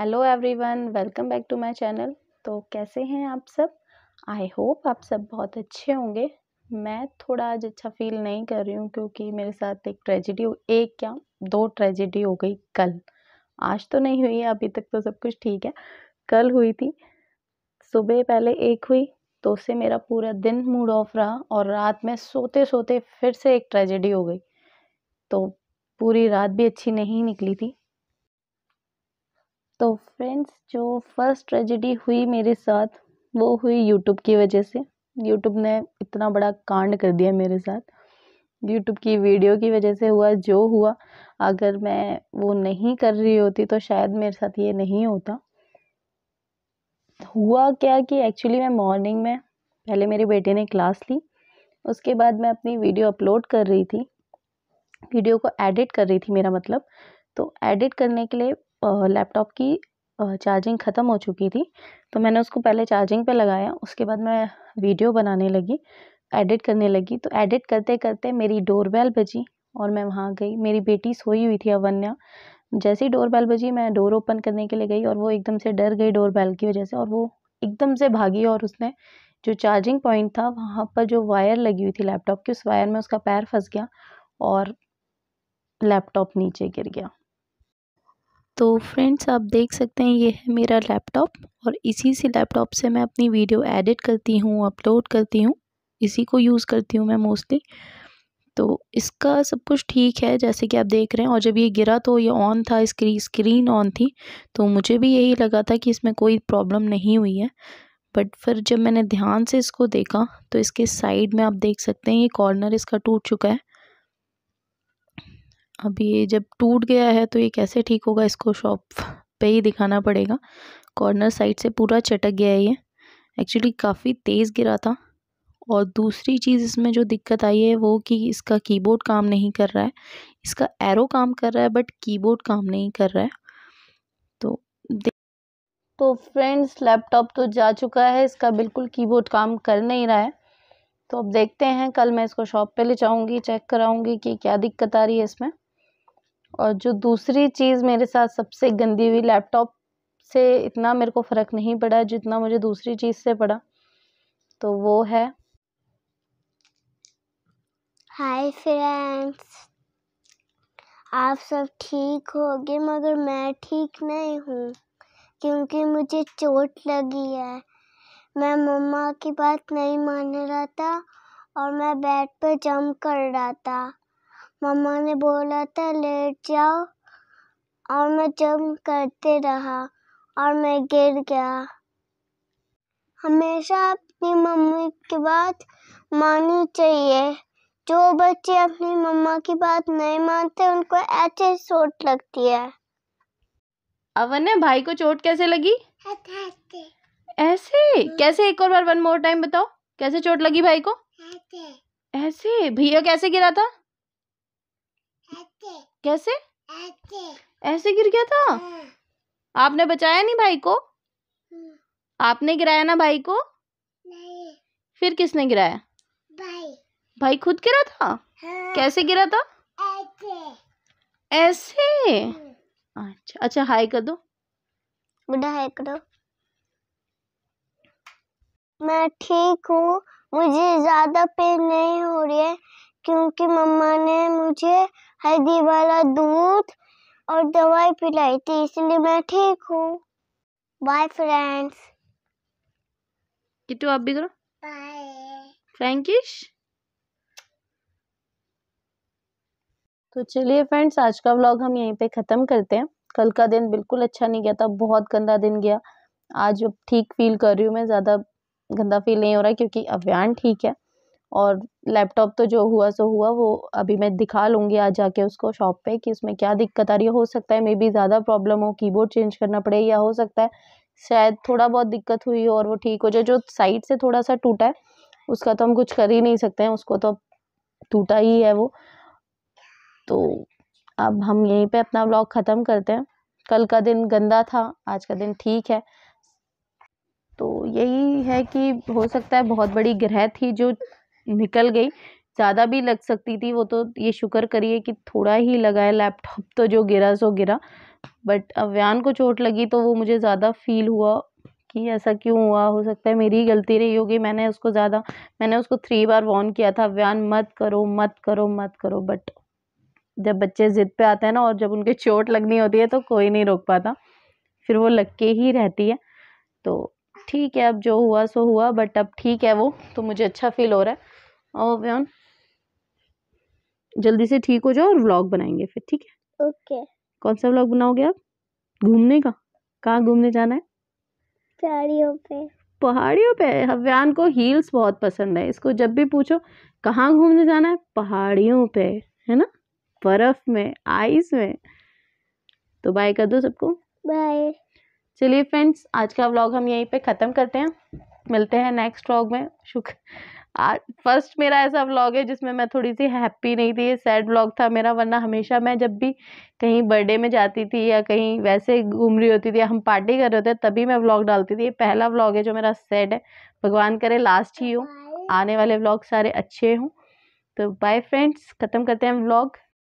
Hello everyone welcome back to my channel तो कैसे हैं आप सब आई होप आप सब बहुत अच्छे होंगे मैं थोड़ा आज अच्छा फील नहीं कर रही हूँ क्योंकि मेरे साथ एक ट्रेजिडी एक क्या दो ट्रेजिडी हो गई कल आज तो नहीं हुई अभी तक तो सब कुछ ठीक है कल हुई थी सुबह पहले एक हुई तो उससे मेरा पूरा दिन मूड ऑफ रहा और रात में सोते सोते फिर से एक ट्रेजिडी हो गई तो पूरी रात भी अच्छी नहीं निकली थी तो फ्रेंड्स जो फर्स्ट ट्रेजिडी हुई मेरे साथ वो हुई यूट्यूब की वजह से यूट्यूब ने इतना बड़ा कांड कर दिया मेरे साथ यूट्यूब की वीडियो की वजह से हुआ जो हुआ अगर मैं वो नहीं कर रही होती तो शायद मेरे साथ ये नहीं होता हुआ क्या कि एक्चुअली मैं मॉर्निंग में पहले मेरे बेटे ने क्लास ली उसके बाद मैं अपनी वीडियो अपलोड कर रही थी वीडियो को एडिट कर रही थी मेरा मतलब तो एडिट करने के लिए लैपटॉप की चार्जिंग ख़त्म हो चुकी थी तो मैंने उसको पहले चार्जिंग पे लगाया उसके बाद मैं वीडियो बनाने लगी एडिट करने लगी तो एडिट करते करते मेरी डोरबेल बजी और मैं वहाँ गई मेरी बेटी सोई हुई थी अवन्या जैसे ही डोर बेल बजी मैं डोर ओपन करने के लिए गई और वो एकदम से डर गई डोर बेल की वजह से और वो एकदम से भागी और उसने जो चार्जिंग पॉइंट था वहाँ पर जो वायर लगी हुई थी लैपटॉप की उस वायर में उसका पैर फंस गया और लैपटॉप नीचे गिर गया तो फ्रेंड्स आप देख सकते हैं ये है मेरा लैपटॉप और इसी से लैपटॉप से मैं अपनी वीडियो एडिट करती हूँ अपलोड करती हूँ इसी को यूज़ करती हूँ मैं मोस्टली तो इसका सब कुछ ठीक है जैसे कि आप देख रहे हैं और जब ये गिरा तो ये ऑन था इसकी स्क्रीन ऑन थी तो मुझे भी यही लगा था कि इसमें कोई प्रॉब्लम नहीं हुई है बट फिर जब मैंने ध्यान से इसको देखा तो इसके साइड में आप देख सकते हैं ये कॉर्नर इसका टूट चुका है अब ये जब टूट गया है तो ये कैसे ठीक होगा इसको शॉप पे ही दिखाना पड़ेगा कॉर्नर साइड से पूरा चटक गया है ये एक्चुअली काफ़ी तेज़ गिरा था और दूसरी चीज़ इसमें जो दिक्कत आई है वो कि इसका कीबोर्ड काम नहीं कर रहा है इसका एरो काम कर रहा है बट कीबोर्ड काम नहीं कर रहा है तो तो फ्रेंड्स लैपटॉप तो जा चुका है इसका बिल्कुल कीबोर्ड काम कर नहीं रहा है तो अब देखते हैं कल मैं इसको शॉप पे ले जाऊँगी चेक कराऊँगी कि क्या दिक्कत आ रही है इसमें और जो दूसरी चीज़ मेरे साथ सबसे गंदी हुई लैपटॉप से इतना मेरे को फ़र्क नहीं पड़ा जितना मुझे दूसरी चीज़ से पड़ा तो वो है हाय फ्रेंड्स आप सब ठीक होगे मगर मैं ठीक नहीं हूँ क्योंकि मुझे चोट लगी है मैं मम्मा की बात नहीं मान रहा था और मैं बेड पर जम कर रहा था मम्मा ने बोला था लेट जाओ और मैं जम करते रहा और मैं गिर गया हमेशा अपनी मम्मी की बात माननी चाहिए जो बच्चे अपनी मम्मा की बात नहीं मानते उनको ऐसे चोट लगती है अवन ने भाई को चोट कैसे लगी ऐसे कैसे एक और बार वन मोर टाइम बताओ कैसे चोट लगी भाई को ऐसे भैया कैसे गिरा था कैसे ऐसे गिर गया था हाँ। आपने बचाया नहीं भाई को हाँ। आपने गिराया ना भाई को नहीं फिर किसने गिराया भाई भाई खुद गिरा था हाँ। कैसे गिरा था ऐसे हाँ। अच्छा अच्छा हाय कर दो बुढ़ा हाय करो मैं ठीक हूँ मुझे ज़्यादा पेन नहीं हो रही है क्योंकि मम्मा ने मुझे हल्दी वाला दूध और दवाई पिलाई थी इसलिए मैं ठीक हूँ बाय फ्रेंड्स किटू आप भी करो फ्रेंकिश तो चलिए फ्रेंड्स आज का व्लॉग हम यहीं पे ख़त्म करते हैं कल का दिन बिल्कुल अच्छा नहीं गया था बहुत गंदा दिन गया आज ठीक फील कर रही हूँ मैं ज़्यादा गंदा फील नहीं हो रहा क्योंकि अभियान ठीक है और लैपटॉप तो जो हुआ सो हुआ वो अभी मैं दिखा लूँगी आज जाके उसको शॉप पे कि उसमें क्या दिक्कत आ रही है हो सकता है मे बी ज़्यादा प्रॉब्लम हो कीबोर्ड चेंज करना पड़े या हो सकता है शायद थोड़ा बहुत दिक्कत हुई हो और वो ठीक हो जाए जो साइड से थोड़ा सा टूटा है उसका तो हम कुछ कर ही नहीं सकते हैं उसको तो टूटा ही है वो तो अब हम यहीं पर अपना ब्लॉग ख़त्म करते हैं कल का दिन गंदा था आज का दिन ठीक है तो यही है कि हो सकता है बहुत बड़ी ग्रह थी जो निकल गई ज़्यादा भी लग सकती थी वो तो ये शुक्र करिए कि थोड़ा ही लगा है लैपटॉप तो जो गिरा सो गिरा बट अव्यान को चोट लगी तो वो मुझे ज़्यादा फील हुआ कि ऐसा क्यों हुआ हो सकता है मेरी गलती रही होगी मैंने उसको ज़्यादा मैंने उसको थ्री बार वॉर्न किया था अव्यान मत करो मत करो मत करो बट जब बच्चे ज़िद पे आते हैं ना और जब उनके चोट लगनी होती है तो कोई नहीं रोक पाता फिर वो लग के ही रहती है तो ठीक है अब जो हुआ सो हुआ बट अब ठीक है वो तो मुझे अच्छा फील हो रहा है ओव्यान जल्दी से ठीक हो जाओ और व्लॉग बनाएंगे फिर ठीक है ओके कौन सा व्लॉग बनाओगे आप घूमने का कहाँ घूमने जाना है पहाड़ियों पे पहाड़ियों पे हव्यान को हील्स बहुत पसंद है इसको जब भी पूछो कहाँ घूमने जाना है पहाड़ियों पे है ना बर्फ में आइस में तो बाय कर दो सबको बाय चलिए फ्रेंड्स आज का व्लॉग हम यहीं पे ख़त्म करते हैं मिलते हैं नेक्स्ट व्लॉग में शुक्र आज फर्स्ट मेरा ऐसा व्लॉग है जिसमें मैं थोड़ी सी हैप्पी नहीं थी सैड व्लॉग था मेरा वरना हमेशा मैं जब भी कहीं बर्थडे में जाती थी या कहीं वैसे घूम रही होती थी या हम पार्टी कर रहे होते तभी मैं व्लॉग डालती थी ये पहला व्लॉग है जो मेरा सैड है भगवान करे लास्ट ही हो आने वाले व्लॉग सारे अच्छे हों तो बाय फ्रेंड्स ख़त्म करते हैं व्लॉग